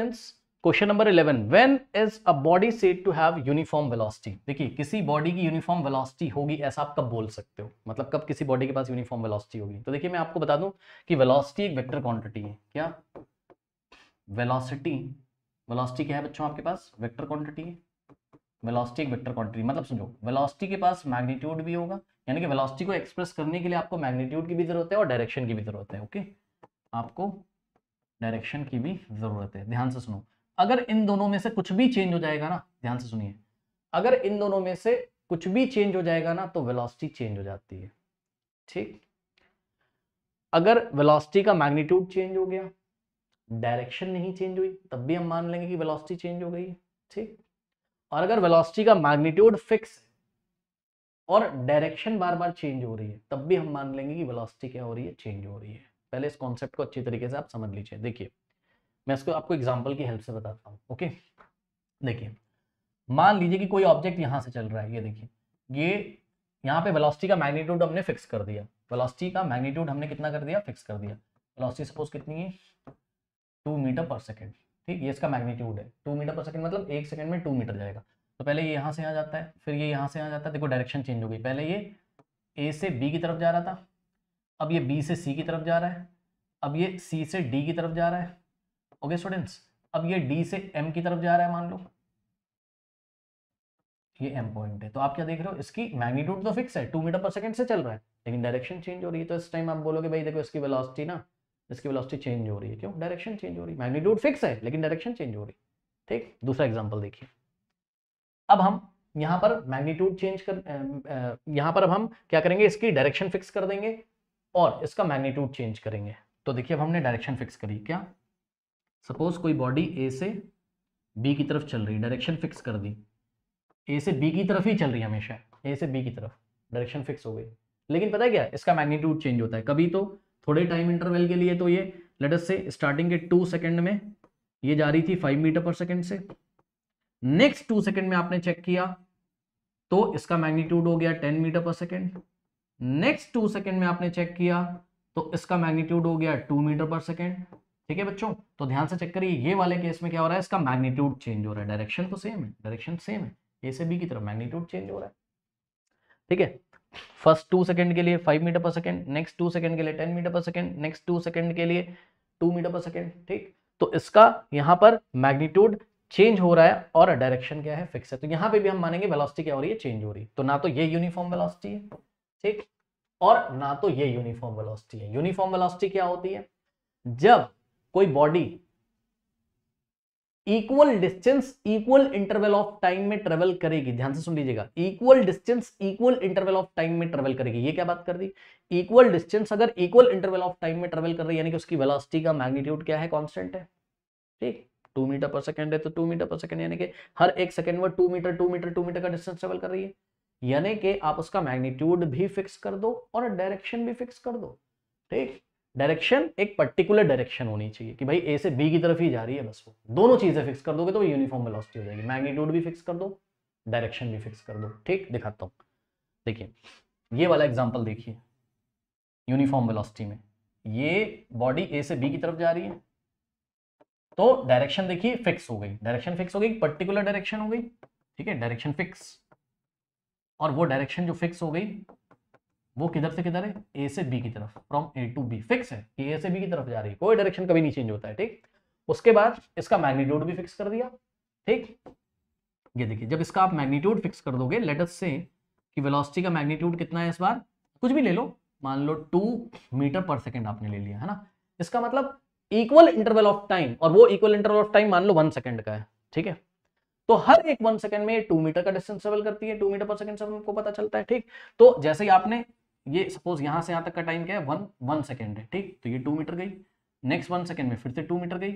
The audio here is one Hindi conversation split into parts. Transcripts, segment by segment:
question number 11 when is a body said to have uniform velocity देखिए किसी बॉडी की यूनिफॉर्म वेलोसिटी होगी ऐसा आप कब बोल सकते हो मतलब कब किसी बॉडी के पास यूनिफॉर्म वेलोसिटी होगी तो देखिए मैं आपको बता दूं कि वेलोसिटी एक वेक्टर क्वांटिटी है क्या वेलोसिटी वेलोसिटी क्या है बच्चों आपके पास वेक्टर क्वांटिटी है वेलोसिटी एक वेक्टर क्वांटिटी मतलब समझो वेलोसिटी के पास मैग्नीट्यूड भी होगा यानी कि वेलोसिटी को एक्सप्रेस करने के लिए आपको मैग्नीट्यूड की भी जरूरत है और डायरेक्शन की भी जरूरत है ओके आपको डायरेक्शन की भी ज़रूरत है ध्यान से सुनो अगर इन दोनों में से कुछ भी चेंज हो जाएगा ना ध्यान से सुनिए अगर इन दोनों में से कुछ भी चेंज हो जाएगा ना तो वेलोसिटी चेंज हो जाती है ठीक अगर वेलोसिटी का मैग्नीट्यूड चेंज हो गया डायरेक्शन नहीं चेंज हुई तब भी हम मान लेंगे कि वेलोसिटी चेंज हो गई ठीक और अगर वेलोसिटी का मैग्नीट्यूड फिक्स और डायरेक्शन बार बार चेंज हो रही है तब भी हम मान लेंगे कि वेलोसिटी क्या हो रही है चेंज हो रही है पहले इस कॉन्सेप्ट को अच्छी तरीके से आप समझ लीजिए देखिए मैं इसको आपको एग्जाम्पल की हेल्प से बताता हूँ ओके देखिए मान लीजिए कि कोई ऑब्जेक्ट यहाँ से चल रहा है ये देखिए ये यहाँ पे वेलोसिटी का मैग्नीट्यूड हमने फिक्स कर दिया वेलोसिटी का मैग्नीट्यूड हमने कितना कर दिया फिक्स कर दिया वेलोसिटी सपोज कितनी है टू मीटर पर सेकेंड ठीक ये इसका मैग्नीट्यूड है टू मीटर पर सेकेंड मतलब एक सेकेंड में टू मीटर जाएगा तो पहले ये यहाँ से आ जाता है फिर ये यहाँ से आ जाता है देखो डायरेक्शन चेंज हो गई पहले ये ए से बी की तरफ जा रहा था अब ये बी से सी की तरफ जा रहा है अब ये सी से डी की तरफ जा रहा है ओके स्टूडेंट्स अब ये डी से एम की तरफ जा रहा है मान लो ये एम पॉइंट है तो आप क्या देख रहे हो इसकी मैग्नीट्यूड तो फिक्स है टू मीटर पर सेकंड से चल रहा है लेकिन डायरेक्शन चेंज हो रही है तो इस टाइम आप बोलोगे भाई देखो इसकी वेलोसिटी ना इसकी वेलोसिटी चेंज हो रही है क्यों डायरेक्शन चेंज हो रही है मैग्नीट्यूड फिक्स है लेकिन डायरेक्शन चेंज हो रही है ठीक दूसरा एग्जाम्पल देखिए अब हम यहाँ पर मैग्नीट्यूड चेंज कर यहाँ पर अब हम क्या करेंगे इसकी डायरेक्शन फिक्स कर देंगे और इसका मैग्नीट्यूड चेंज करेंगे तो देखिए अब हमने डायरेक्शन फिक्स करी क्या सपोज कोई बॉडी ए से बी की तरफ चल रही डायरेक्शन फिक्स कर दी ए से बी की तरफ ही चल रही हमेशा ए से बी की तरफ डायरेक्शन फिक्स हो गई लेकिन पता है क्या इसका मैग्नीट्यूड चेंज होता है कभी तो थोड़े टाइम इंटरवल के लिए तो ये लेटस से स्टार्टिंग के टू सेकेंड में ये जा रही थी फाइव मीटर पर सेकेंड से नेक्स्ट टू सेकेंड में आपने चेक किया तो इसका मैग्नीट्यूड हो गया ten metre per second next two second में आपने चेक किया तो इसका मैग्नीट्यूड हो गया टू मीटर पर सेकेंड ठीक है बच्चों तो ध्यान से चेक करिए ये वाले केस में क्या हो रहा है इसका मैग्नीट्यूड चेंज हो रहा है डायरेक्शन तो सेम है डायरेक्शन सेम है ए से बी की तरफ मैग्नीट्यूड चेंज हो रहा है ठीक है फर्स्ट टू सेकंड के लिए five metre per second next two second के लिए ten metre per second next two second के लिए टू मीटर पर सेकंड ठीक तो इसका यहां पर मैग्नीट्यूड चेंज हो रहा है और डायरेक्शन क्या है फिक्स है तो यहां पे भी हम मानेंगे वेलोसिटी क्या हो रही है चेंज हो रही है तो ना तो ये यूनिफॉर्म वेलोसिटी है ठीक और ना तो ये यूनिफॉर्म वेलोसिटी है यूनिफॉर्म वेलोसिटी क्या होती है जब कोई body equal distance equal interval of time में ट्रेवल करेगी ध्यान से सुन लीजिएगा equal distance equal interval of time में ट्रेवल करेगी ये क्या बात कर दी इक्वल डिस्टेंस अगर इक्वल इंटरवल ऑफ टाइम में ट्रेवल कर रही है यानी कि उसकी वेलोसिटी का मैग्नीट्यूड क्या है कांस्टेंट है ठीक टू मीटर पर सेकंड है तो टू मीटर पर सेकंड यानी कि हर एक सेकंड में two metre two metre two metre का डिस्टेंस ट्रेवल कर रही है यानी कि आप उसका मैग्नीट्यूड भी फिक्स कर दो और डायरेक्शन भी फिक्स कर दो ठीक डायरेक्शन एक पर्टिकुलर डायरेक्शन होनी चाहिए कि भाई ए से बी की तरफ ही जा रही है बस वो दोनों चीज़ें फिक्स कर दोगे तो यूनिफॉर्म वेलोसिटी हो जाएगी मैग्नीट्यूड भी फिक्स कर दो डायरेक्शन भी फिक्स कर दो ठीक दिखाता हूँ देखिए ये वाला एग्जाम्पल देखिए यूनिफॉर्म वेलोसिटी में ये बॉडी ए से बी की तरफ जा रही है तो डायरेक्शन देखिए फिक्स हो गई डायरेक्शन फिक्स हो गई पर्टिकुलर डायरेक्शन हो गई ठीक है डायरेक्शन फिक्स और वो डायरेक्शन जो फिक्स हो गई वो किधर से किधर है ए से बी की तरफ from A to B fix है कि ए से बी की तरफ जा रही है कोई डायरेक्शन कभी नहीं चेंज होता है ठीक उसके बाद इसका मैग्नीट्यूड भी फिक्स कर दिया ठीक ये देखिए जब इसका आप मैग्नीट्यूड फिक्स कर दोगे लेटस से कि वेलोसिटी का मैग्नीट्यूड कितना है इस बार कुछ भी ले लो मान लो टू मीटर पर सेकेंड आपने ले लिया है ना इसका मतलब इक्वल इंटरवल ऑफ टाइम और वो इक्वल इंटरवल ऑफ टाइम मान लो वन सेकेंड का है ठीक है तो हर एक वन सेकंड में टू मीटर का डिस्टेंस ट्रेवल करती है टू मीटर पर सेकंड से पता चलता है ठीक तो जैसे ही आपने ये सपोज यहां से यहां तक का टाइम क्या है वन वन सेकेंड है ठीक तो ये टू मीटर गई नेक्स्ट वन सेकेंड में फिर से टू मीटर गई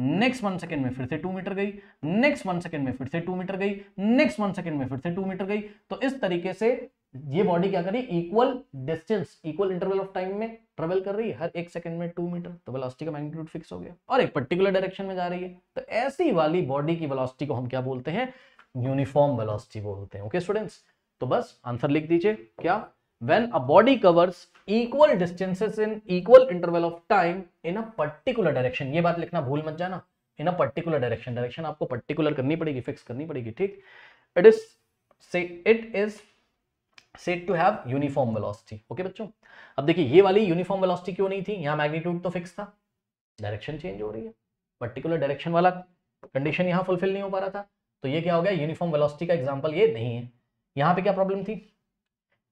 नेक्स्ट वन सेकंड में फिर से टू मीटर गई नेक्स्ट वन सेकंड में फिर से टू मीटर गई नेक्स्ट वन सेकंड में फिर से टू मीटर गई तो इस तरीके से ये बॉडी क्या कर रही है equal distance equal interval of time में ट्रेवल कर रही है हर एक सेकंड में टू मीटर तो वेलोसिटी का मैग्नीट्यूड फिक्स हो गया और एक पर्टिकुलर डायरेक्शन में जा रही है तो ऐसी वाली बॉडी की वेलोसिटी को हम क्या बोलते हैं यूनिफॉर्म वेलोसिटी बोलते हैं ओके स्टूडेंट्स तो बस आंसर लिख दीजिए क्या when a body covers equal distances in equal interval of time in a particular direction ये बात लिखना भूल मत जाना in a particular direction direction आपको पर्टिकुलर करनी पड़ेगी फिक्स करनी पड़ेगी ठीक it is said it is said to have uniform velocity okay बच्चों अब देखिए ये वाली यूनिफॉर्म वेलोसिटी क्यों नहीं थी यहाँ मैग्नीट्यूड तो फिक्स था डायरेक्शन चेंज हो रही है पर्टिकुलर डायरेक्शन वाला कंडीशन यहाँ फुलफिल नहीं हो पा रहा था तो ये क्या हो गया यूनिफॉर्म वेलोसिटी का एग्जाम्पल ये नहीं है यहाँ पे क्या प्रॉब्लम थी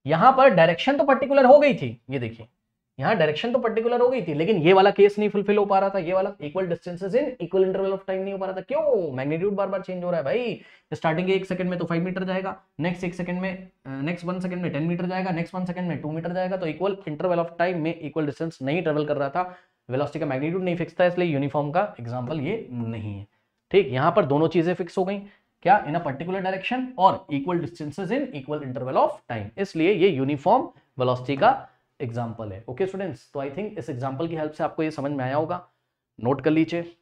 यहाँ पर डायरेक्शन तो पर्टिकुलर हो गई थी ये देखिए यहाँ डायरेक्शन तो पर्टिकुलर हो गई थी लेकिन ये वाला केस नहीं फुलफिल हो पा रहा था ये वाला equal distances in equal interval of time नहीं हो पा रहा था क्यों मैग्नीट्यूड बार बार चेंज हो रहा है भाई स्टार्टिंग तो एक सेकंड में तो फाइव मीटर जाएगा नेक्स्ट एक सेकंड में नेक्स्ट वन सेकंड में टेन मीटर जाएगा नेक्स्ट वन सेकंड में टू मीटर जाएगा तो इक्वल इंटरवल ऑफ टाइम में इक्वल डिस्टेंस नहीं ट्रेवल कर रहा था वेलोसिटी का मैग्नीट्यूड नहीं फिक्स था इसलिए यूनिफॉर्म का एग्जाम्पल ये नहीं है ठीक यहाँ पर दोनों चीजें फिक्स हो गई क्या इन अ पर्टिकुलर डायरेक्शन और equal distances in equal interval of time इसलिए ये यूनिफॉर्म वेलोसिटी का एग्जाम्पल है ओके okay, स्टूडेंट्स तो आई थिंक इस एग्जाम्पल की हेल्प से आपको ये समझ में आया होगा नोट कर लीजिए